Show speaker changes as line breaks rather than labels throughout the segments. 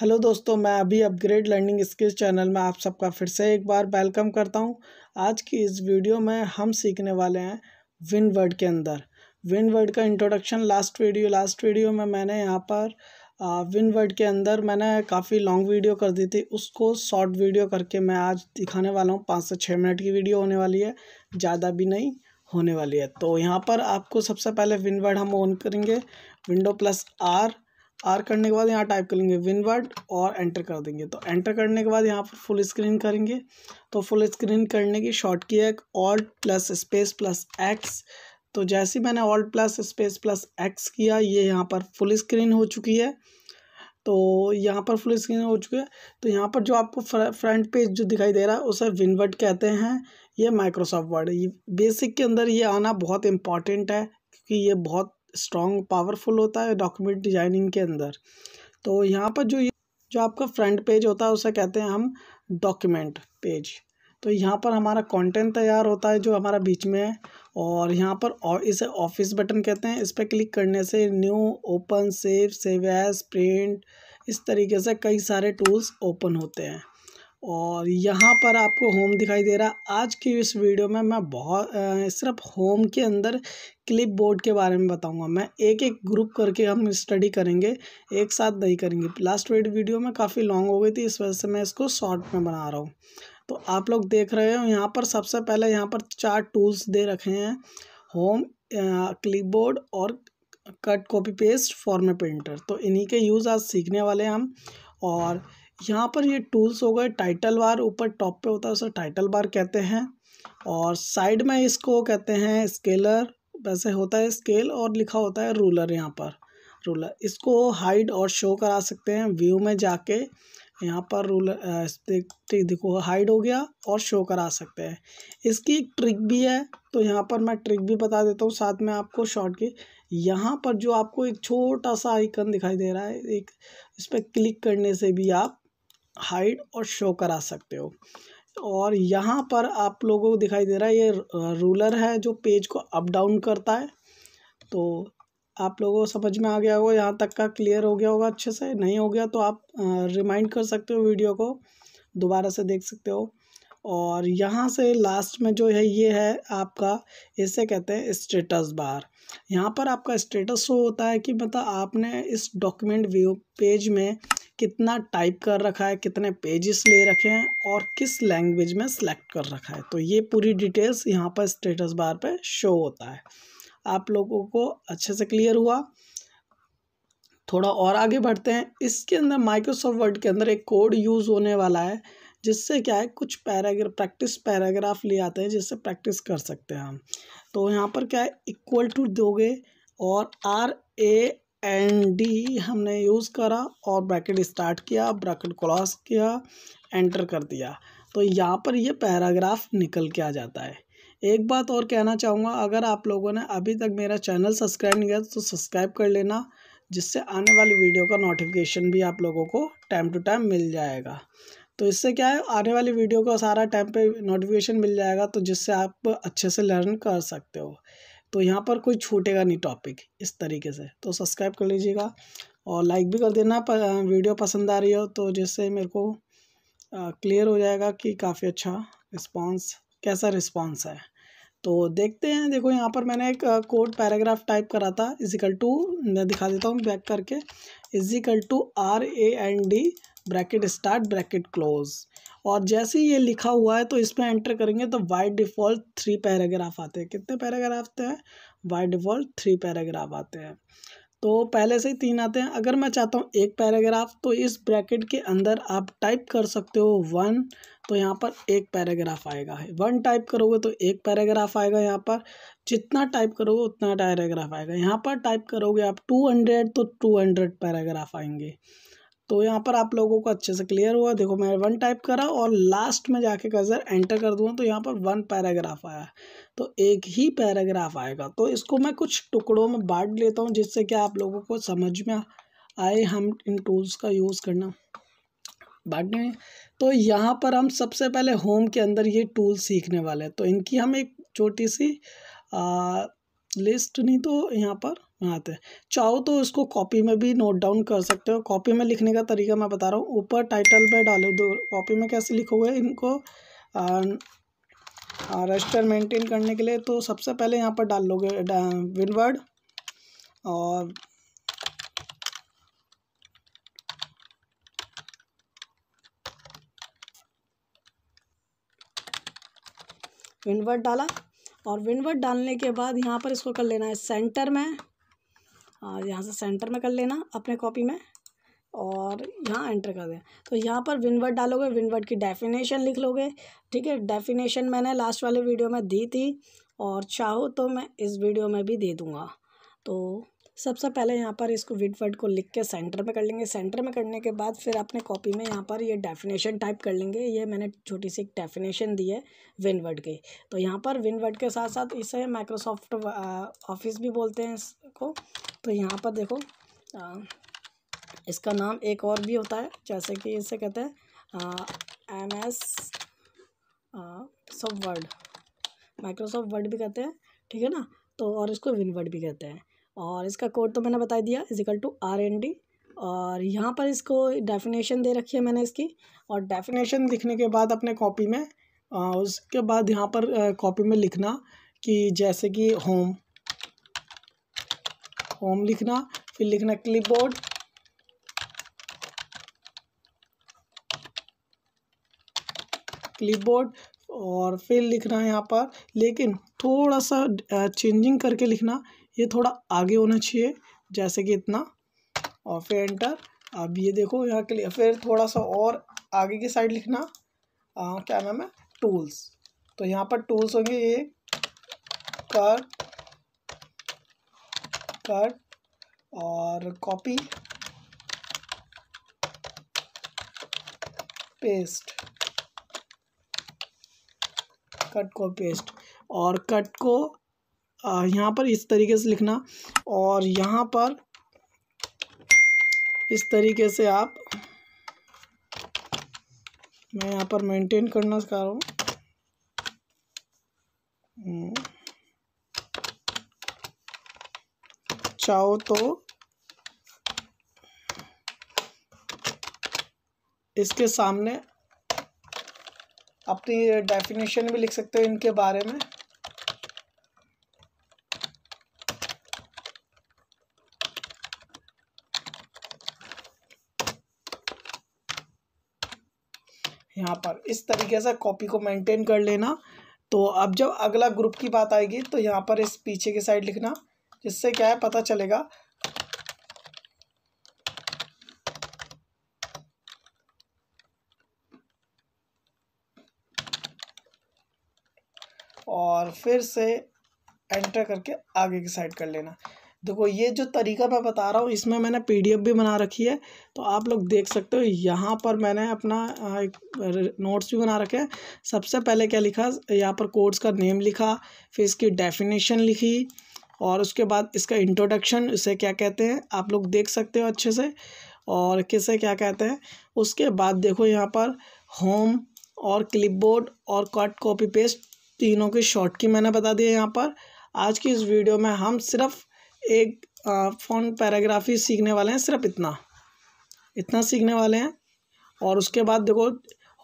Hello दोस्तों मैं अभी अपग्रेड लर्निंग स्किल्स चैनल में आप सबका फिर से एक बार वेलकम करता हूं आज की इस वीडियो में हम सीखने वाले हैं विन वर्ड के अंदर विन वर्ड का introduction last video last video में मैंने यहां पर विन वर्ड के अंदर मैंने काफ़ी लॉन्ग वीडियो कर दी थी उसको शॉर्ट वीडियो करके मैं आज दिखाने वाला हूँ पाँच से छः मिनट की वीडियो होने वाली है ज़्यादा भी नहीं होने वाली है तो यहाँ पर आपको सबसे पहले विन वर्ड हम ऑन करेंगे विंडो प्लस आर आर करने के बाद यहाँ टाइप करेंगे विनवर्ड और एंटर कर देंगे तो एंटर करने के बाद यहाँ पर फुल स्क्रीन करेंगे तो फुल स्क्रीन करने की शॉर्ट की है alt plus space plus X तो जैसे ही मैंने alt plus space plus X किया ये यहाँ पर फुल स्क्रीन हो चुकी है तो यहाँ पर फुल स्क्रीन हो चुकी है तो यहाँ पर जो आपको फ्रंट पेज जो दिखाई दे रहा है उसे विनवर्ड कहते हैं ये माइक्रोसॉफ्ट वर्ड बेसिक के अंदर ये आना बहुत इम्पॉर्टेंट है क्योंकि ये बहुत स्ट्रॉन्ग पावरफुल होता है डॉक्यूमेंट डिजाइनिंग के अंदर तो यहाँ पर जो ये जो आपका फ्रंट पेज होता है उसे कहते हैं हम डॉक्यूमेंट पेज तो यहाँ पर हमारा कंटेंट तैयार होता है जो हमारा बीच में है और यहाँ पर और इसे ऑफिस बटन कहते हैं इस पर क्लिक करने से new open save save as print इस तरीके से कई सारे टूल्स ओपन होते हैं और यहाँ पर आपको होम दिखाई दे रहा आज की इस वीडियो में मैं बहुत सिर्फ होम के अंदर क्लिप बोर्ड के बारे में बताऊंगा मैं एक एक ग्रुप करके हम स्टडी करेंगे एक साथ नहीं करेंगे लास्ट वेट वीडियो में काफ़ी लॉन्ग हो गई थी इस वजह से मैं इसको शॉर्ट में बना रहा हूँ तो आप लोग देख रहे हो यहाँ पर सबसे पहले यहाँ पर चार टूल्स दे रखे हैं होम क्लिप बोर्ड और cut copy paste form printer तो इन्हीं के यूज़ आज सीखने वाले हैं हम और यहाँ पर ये टूल्स हो गए टाइटल बार ऊपर टॉप पे होता है उसे टाइटल बार कहते हैं और साइड में इसको कहते हैं स्केलर वैसे होता है स्केल और लिखा होता है रूलर यहाँ पर रूलर इसको हाइड और शो करा सकते हैं व्यू में जाके यहाँ पर रूलर ठीक देखो हाइड हो गया और शो करा सकते हैं इसकी एक ट्रिक भी है तो यहाँ पर मैं ट्रिक भी बता देता हूँ साथ में आपको शॉर्ट की यहाँ पर जो आपको एक छोटा सा आइकन दिखाई दे रहा है एक इस पर क्लिक करने से भी आप हाइड और शो करा सकते हो और यहाँ पर आप लोगों को दिखाई दे रहा है ये रूलर है जो पेज को अप डाउन करता है तो आप लोगों को समझ में आ गया होगा यहाँ तक का क्लियर हो गया होगा अच्छे से नहीं हो गया तो आप रिमाइंड कर सकते हो वीडियो को दोबारा से देख सकते हो और यहाँ से लास्ट में जो है ये है आपका इसे कहते हैं स्टेटस बार यहाँ पर आपका स्टेटस शो होता है कि मतलब आपने इस डॉक्यूमेंट व्यू पेज में कितना टाइप कर रखा है कितने पेजेस ले रखे हैं और किस लैंग्वेज में सेलेक्ट कर रखा है तो ये पूरी डिटेल्स यहाँ पर स्टेटस बार पे शो होता है आप लोगों को अच्छे से क्लियर हुआ थोड़ा और आगे बढ़ते हैं इसके अंदर माइक्रोसॉफ्ट वर्ड के अंदर एक कोड यूज़ होने वाला है जिससे क्या है कुछ पैराग्राफ प्रैक्टिस पैराग्राफ ले आते हैं जिससे प्रैक्टिस कर सकते हैं हम तो यहाँ पर क्या है इक्वल टू दोगे और आर ए एन डी हमने यूज़ करा और ब्रैकेट स्टार्ट किया ब्रैकेट क्रॉस किया एंटर कर दिया तो यहाँ पर ये पैराग्राफ निकल के आ जाता है एक बात और कहना चाहूँगा अगर आप लोगों ने अभी तक मेरा चैनल सब्सक्राइब नहीं किया तो सब्सक्राइब कर लेना जिससे आने वाली वीडियो का नोटिफिकेशन भी आप लोगों को टाइम टू टाइम मिल जाएगा तो इससे क्या है आने वाली वीडियो का सारा टाइम पे नोटिफिकेशन मिल जाएगा तो जिससे आप अच्छे से लर्न कर सकते हो तो यहाँ पर कोई छूटेगा नहीं टॉपिक इस तरीके से तो सब्सक्राइब कर लीजिएगा और लाइक भी कर देना पर वीडियो पसंद आ रही हो तो जिससे मेरे को क्लियर हो जाएगा कि काफ़ी अच्छा रिस्पॉन्स कैसा रिस्पॉन्स है तो देखते हैं देखो यहाँ पर मैंने एक कोड पैराग्राफ टाइप करा था इजिकल टू मैं दिखा देता हूँ बैक करके equal to R A N D bracket start bracket close और जैसे ही ये लिखा हुआ है तो इसमें एंटर करेंगे तो वाइट डिफ़ॉल्ट थ्री पैराग्राफ आते हैं कितने पैराग्राफ आते हैं वाइट डिफ़ॉल्ट थ्री पैराग्राफ आते हैं तो पहले से ही तीन आते हैं अगर मैं चाहता हूँ एक पैराग्राफ तो इस ब्रैकेट के अंदर आप टाइप कर सकते हो वन तो यहाँ पर एक पैराग्राफ आएगा वन टाइप करोगे तो एक पैराग्राफ आएगा यहाँ पर जितना टाइप करोगे उतना पैराग्राफ आएगा यहाँ पर टाइप करोगे आप टू हंड्रेड तो टू हंड्रेड पैराग्राफ आएंगे तो यहाँ पर आप लोगों को अच्छे से क्लियर हुआ देखो मैंने वन टाइप करा और लास्ट में जाके क़र एंटर कर दूँगा तो यहाँ पर वन पैराग्राफ आया तो एक ही पैराग्राफ आएगा तो इसको मैं कुछ टुकड़ों में बांट लेता हूँ जिससे कि आप लोगों को समझ में आए हम इन टूल्स का यूज़ करना बांटने तो यहाँ पर हम सबसे पहले होम के अंदर ये टूल सीखने वाले हैं तो इनकी हम एक छोटी सी आ, लिस्ट नहीं तो यहाँ पर बनाते हैं चाहो तो इसको कॉपी में भी नोट डाउन कर सकते हो कॉपी में लिखने का तरीका मैं बता रहा हूँ ऊपर टाइटल पे डालो दो कॉपी में कैसे लिखोगे इनको रजिस्टर मेंटेन करने के लिए तो सबसे पहले यहाँ पर डाल लोगे विनवर्ड और
विनवर्ड डाला और विनवर्ड डालने के बाद यहाँ पर इसको कर लेना है सेंटर में यहाँ से सेंटर में कर लेना अपने कॉपी में और यहाँ एंटर कर देना तो यहाँ पर विनवर्ड डालोगे विनवर्ड की डेफिनेशन लिख लोगे ठीक है डेफिनेशन मैंने लास्ट वाले वीडियो में दी थी और चाहो तो मैं इस वीडियो में भी दे दूँगा तो सबसे सब पहले यहाँ पर इसको विनवर्ड को लिख के सेंटर में कर लेंगे सेंटर में करने के बाद फिर अपने कॉपी में यहाँ पर ये डेफिनेशन टाइप कर लेंगे ये मैंने छोटी सी एक डेफिनेशन दी है विनवर्ड की तो यहाँ पर विनवर्ड के साथ साथ इसे माइक्रोसॉफ्ट ऑफिस भी बोलते हैं इसको तो यहाँ पर देखो आ, इसका नाम एक और भी होता है जैसे कि इसे कहते हैं एम एस सब वर्ड माइक्रोसॉफ्ट वर्ड भी कहते हैं ठीक है ना तो और इसको विन वर्ड भी कहते हैं और इसका कोड तो मैंने बता दिया equal to R N D और यहाँ पर इसको डेफिनेशन दे रखी है मैंने इसकी और डेफिनेशन
लिखने के बाद अपने कॉपी में आ, उसके बाद यहाँ पर कॉपी में लिखना कि जैसे कि होम होम लिखना फिर लिखना क्लिपबोर्ड क्लिपबोर्ड और फिर लिखना है यहाँ पर लेकिन थोड़ा सा चेंजिंग करके लिखना ये थोड़ा आगे होना चाहिए जैसे कि इतना और फिर एंटर अब ये देखो यहाँ के लिए फिर थोड़ा सा और आगे की साइड लिखना आ, क्या नाम है टूल्स तो यहाँ पर टूल्स होंगे ये कर कट और कॉपी पेस्ट कट को पेस्ट और कट को यहाँ पर इस तरीके से लिखना और यहाँ पर इस तरीके से आप मैं यहाँ पर मेंटेन करना चाह रहा हूँ हम्म। चाहो तो इसके सामने अपनी डेफिनेशन भी लिख सकते हो इनके बारे में यहाँ पर इस तरीके से कॉपी को मेंटेन कर लेना तो अब जब अगला ग्रुप की बात आएगी तो यहाँ पर इस पीछे के साइड लिखना जिससे क्या है पता चलेगा और फिर से एंटर करके आगे की साइड कर लेना देखो ये जो तरीका मैं बता रहा हूँ इसमें मैंने पीडीएफ भी बना रखी है तो आप लोग देख सकते हो यहाँ पर मैंने अपना एक नोट्स भी बना रखे हैं सबसे पहले क्या लिखा यहाँ पर कोर्स का नेम लिखा फिर इसकी डेफिनेशन लिखी और उसके बाद इसका इंट्रोडक्शन इसे क्या कहते हैं आप लोग देख सकते हो अच्छे से और किसे क्या कहते हैं उसके बाद देखो यहाँ पर होम और क्लिपबोर्ड और कट कॉपी पेस्ट तीनों की शॉर्ट की मैंने बता दिया यहाँ पर आज की इस वीडियो में हम सिर्फ एक फोन पैराग्राफ़ी सीखने वाले हैं सिर्फ इतना इतना सीखने वाले हैं और उसके बाद देखो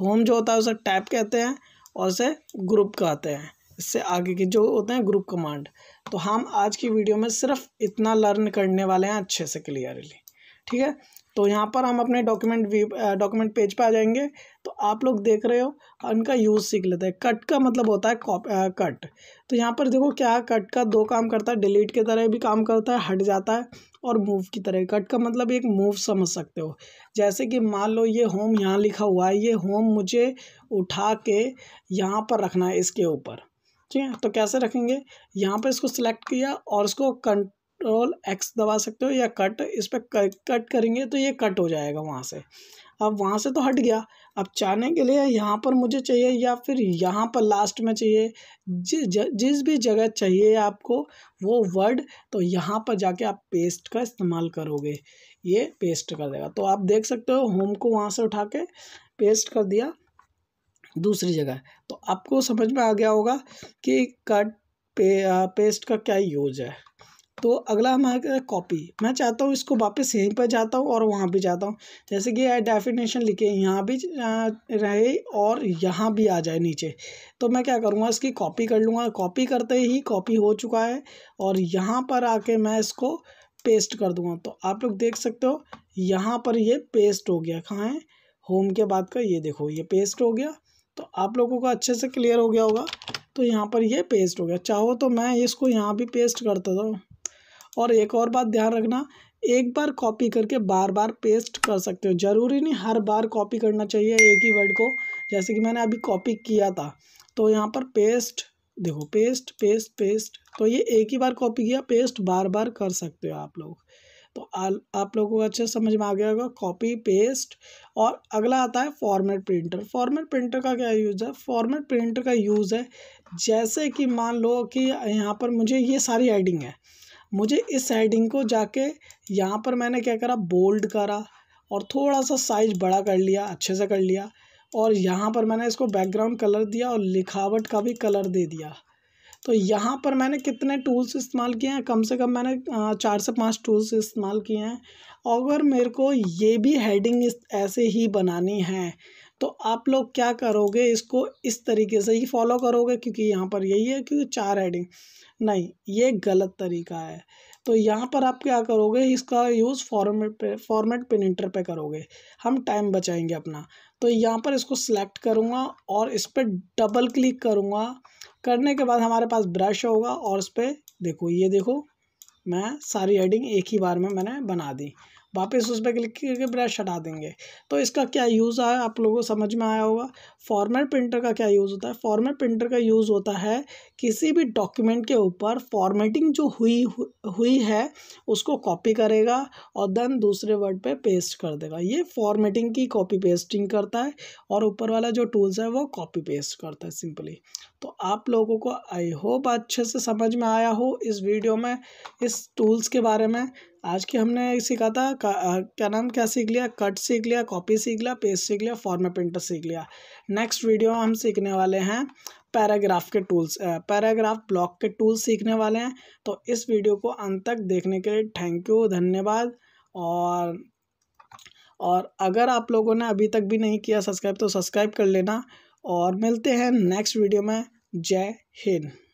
होम जो होता है उसे टैप कहते हैं और उसे ग्रुप कहते हैं इससे आगे के जो होते हैं ग्रुप कमांड तो हम आज की वीडियो में सिर्फ इतना लर्न करने वाले हैं अच्छे से क्लियरली ठीक है तो यहाँ पर हम अपने डॉक्यूमेंट वी डॉक्यूमेंट पेज पे आ जाएंगे तो आप लोग देख रहे हो इनका यूज़ सीख लेते हैं कट का मतलब होता है कॉप कट तो यहाँ पर देखो क्या कट का दो काम करता है डिलीट की तरह भी काम करता है हट जाता है और मूव की तरह कट का मतलब एक मूव समझ सकते हो जैसे कि मान लो ये होम यहाँ लिखा हुआ है ये होम मुझे उठा के यहाँ पर रखना है इसके ऊपर ठीक है तो कैसे रखेंगे यहाँ पर इसको सिलेक्ट किया और उसको कंट्रोल एक्स दबा सकते हो या कट इस पर कट करेंगे तो ये कट हो जाएगा वहाँ से अब वहाँ से तो हट गया अब चाहने के लिए यहाँ पर मुझे चाहिए या फिर यहाँ पर लास्ट में चाहिए जि, जिस भी जगह चाहिए आपको वो वर्ड तो यहाँ पर जाके आप पेस्ट का इस्तेमाल करोगे ये पेस्ट कर देगा तो आप देख सकते हो होम को वहाँ से उठा के पेस्ट कर दिया दूसरी जगह तो आपको समझ में आ गया होगा कि कट पे आ, पेस्ट का क्या यूज है तो अगला हमारा कॉपी मैं चाहता हूँ इसको वापस यहीं पर जाता हूँ और वहाँ भी जाता हूँ जैसे कि डेफिनेशन लिखे यहाँ भी रहे और यहाँ भी आ जाए नीचे तो मैं क्या करूँगा इसकी कॉपी कर लूँगा कॉपी करते ही कॉपी हो चुका है और यहाँ पर आके मैं इसको पेस्ट कर दूँगा तो आप लोग देख सकते हो यहाँ पर ये पेस्ट हो गया कहाँ है होम के बाद का ये देखो ये पेस्ट हो गया तो आप लोगों का अच्छे से क्लियर हो गया होगा तो यहाँ पर ये पेस्ट हो गया चाहो तो मैं इसको यहाँ भी पेस्ट करता था और एक और बात ध्यान रखना एक बार कॉपी करके बार बार पेस्ट कर सकते हो ज़रूरी नहीं हर बार कॉपी करना चाहिए एक ही वर्ड को जैसे कि मैंने अभी कॉपी किया था तो यहाँ पर पेस्ट देखो पेस्ट पेस्ट पेस्ट तो ये एक ही बार कॉपी किया पेस्ट बार बार कर सकते हो आप लोग तो आ, आप लोगों को अच्छे समझ में आ गया होगा कॉपी पेस्ट और अगला आता है फॉर्मेट प्रिंटर फॉर्मेट प्रिंटर का क्या यूज़ है फॉर्मेट प्रिंटर का यूज़ है जैसे कि मान लो कि यहाँ पर मुझे ये सारी हेडिंग है मुझे इस हेडिंग को जाके यहाँ पर मैंने क्या करा बोल्ड करा और थोड़ा सा साइज बड़ा कर लिया अच्छे से कर लिया और यहाँ पर मैंने इसको बैकग्राउंड कलर दिया और लिखावट का भी कलर दे दिया तो यहाँ पर मैंने कितने टूल्स इस्तेमाल किए हैं कम से कम मैंने चार से पांच टूल्स इस्तेमाल किए हैं अगर मेरे को ये भी हेडिंग ऐसे ही बनानी है तो आप लोग क्या करोगे इसको इस तरीके से ही फॉलो करोगे क्योंकि यहाँ पर यही है क्योंकि चार हेडिंग नहीं ये गलत तरीका है तो यहाँ पर आप क्या करोगे इसका यूज़ फॉर्मेट पे फॉर्मेट प्रिंटर पे करोगे हम टाइम बचाएंगे अपना तो यहाँ पर इसको सिलेक्ट करूँगा और इस पर डबल क्लिक करूँगा करने के बाद हमारे पास ब्रश होगा और उस पर देखो ये देखो मैं सारी हेडिंग एक ही बार में मैंने बना दी वापस उस पर क्लिक करके ब्रश हटा देंगे तो इसका क्या यूज़ आया आप लोगों को समझ में आया होगा फॉर्मेट प्रिंटर का क्या यूज़ होता है फॉर्मेट प्रिंटर का यूज़ होता है किसी भी डॉक्यूमेंट के ऊपर फॉर्मेटिंग जो हुई हुई है उसको कॉपी करेगा और देन दूसरे वर्ड पे पेस्ट कर देगा ये फॉर्मेटिंग की कॉपी पेस्टिंग करता है और ऊपर वाला जो टूल्स है वो कॉपी पेस्ट करता है सिंपली तो आप लोगों को आई होप अच्छे से समझ में आया हो इस वीडियो में इस टूल्स के बारे में आज के हमने सीखा था क्या नाम क्या सीख लिया कट सीख लिया कॉपी सीख लिया पेस्ट सीख लिया फॉर्मेट प्रिंटर सीख लिया नेक्स्ट वीडियो हम सीखने वाले हैं पैराग्राफ के टूल्स पैराग्राफ ब्लॉक के टूल्स सीखने वाले हैं तो इस वीडियो को अंत तक देखने के लिए थैंक यू धन्यवाद और और अगर आप लोगों ने अभी तक भी नहीं किया सब्सक्राइब तो सब्सक्राइब कर लेना और मिलते हैं नेक्स्ट वीडियो में जय हिंद